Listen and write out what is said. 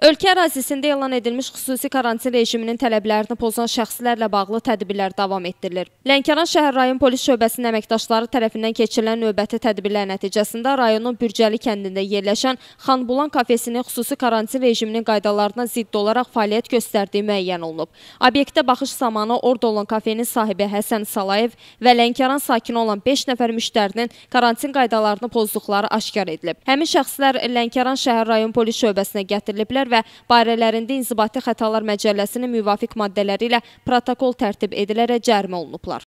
Ölkə ərazisində elan edilmiş xüsusi karantin rejiminin tələblərini pozan şəxslərlə bağlı tədbirlər davam etdirilir. Lənkəran şəhər rayon polis şöbəsinin əməkdaşları tərəfindən keçirilən növbəti tədbirlər nəticəsində rayonun Bürcəli kəndində yerləşən Xanbulan kafesinin xüsusi karantin rejiminin qaydalarına zidd olaraq fəaliyyət göstərdiyi müəyyən olunub. Obyektə baxış zamanı orada olan kafenin sahibi Həsən Salayev və Lənkəran sakini olan 5 nəfər müştərinin karantin qaydalarını pozduqları aşkar edilib. Həmin şəxslər Lənkəran şəhər rayon polis şöbəsinə gətiriliblər edilmişdir və barələrində inzibati xətalar məcəlləsinin müvafiq maddələri ilə protokol tərtib edilərək cərimə olunublar.